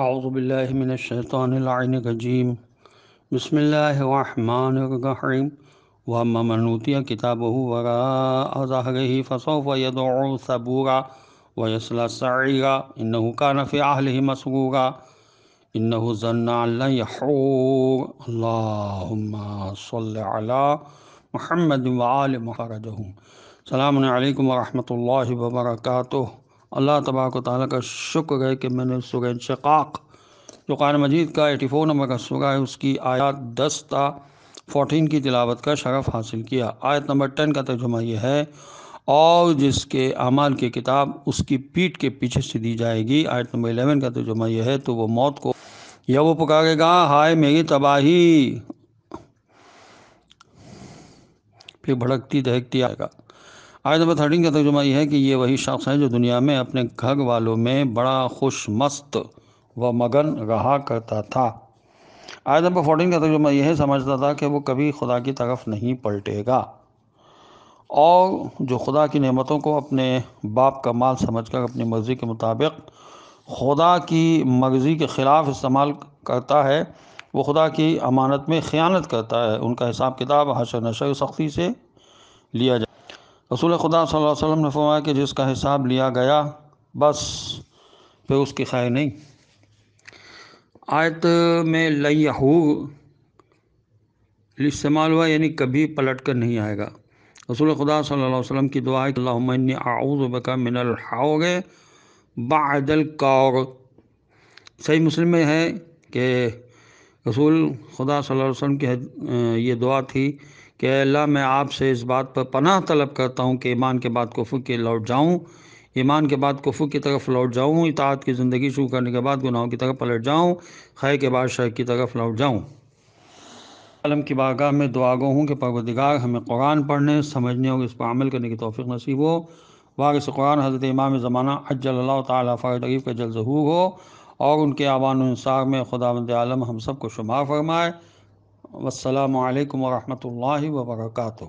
اعوذ باللہ من الشیطان العین الرجیم بسم اللہ الرحمن الرحیم وحمان غریم و ممنوتی کتاب ہوگا فصوف صبوگا و یسگا اِن کانف آہلََ مسغوگا اِن ضن اللهم صل على محمد وِل محمد سلام علیکم ورحمۃ اللہ وبرکاتہ اللہ تبارک و تعالیٰ کا شکر ہے کہ میں نے سورہ شقاق جو قرآن مجید کا ایٹی فور نمبر کا سورہ ہے اس کی آیات دس تا فورٹین کی تلاوت کا شرف حاصل کیا آیت نمبر ٹین کا ترجمہ یہ ہے اور جس کے اعمال کی کتاب اس کی پیٹ کے پیچھے سے دی جائے گی آیت نمبر الیون کا ترجمہ یہ ہے تو وہ موت کو یا وہ پکارے گا ہائے میری تباہی پھر بھڑکتی دہکتی آئے گا آیت نمبر تھرٹین کا ترجمہ یہ ہے کہ یہ وہی شخص ہے جو دنیا میں اپنے گھر والوں میں بڑا خوش مست و مگن رہا کرتا تھا آیت نمبر فورٹین کا ترجمہ ہے سمجھتا تھا کہ وہ کبھی خدا کی طرف نہیں پلٹے گا اور جو خدا کی نعمتوں کو اپنے باپ کا مال سمجھ کر اپنی مرضی کے مطابق خدا کی مرضی کے خلاف استعمال کرتا ہے وہ خدا کی امانت میں خیانت کرتا ہے ان کا حساب کتاب حشر نشر سختی سے لیا جائے رسول خدا صلی اللہ علیہ وسلم نے فرمایا کہ جس کا حساب لیا گیا بس پہ اس کی خیر نہیں آیت میں لیہو استعمال ہوا یعنی کبھی پلٹ کر نہیں آئے گا رسول خدا صلی اللہ علیہ وسلم کی دعا ہے کہ اللہم انی اعوذ بکا من الٹاؤ بعد القور صحیح مسلم میں ہے کہ رسول خدا صلی اللہ علیہ وسلم کی یہ دعا تھی کہ اللہ میں آپ سے اس بات پر پناہ طلب کرتا ہوں کہ ایمان کے بعد کفر کے لوٹ جاؤں ایمان کے بعد کفر کی طرف لوٹ جاؤں اطاعت کی زندگی شروع کرنے کے بعد گناہوں کی طرف پلٹ جاؤں خیر کے بعد شع کی طرف لوٹ جاؤں عالم کی باقاعدہ میں دعا گو ہوں کہ پروردگار ہمیں قرآن پڑھنے سمجھنے اور اس پر عمل کرنے کی توفیق نصیب ہو وارث قرآن حضرت امام زمانہ اجل اللہ تعالیٰ عریف کا جل ظہور ہو اور ان کے عوام و انصار میں خدا عالم ہم سب کو شمار فرمائے والسلام علیکم ورحمۃ اللہ وبرکاتہ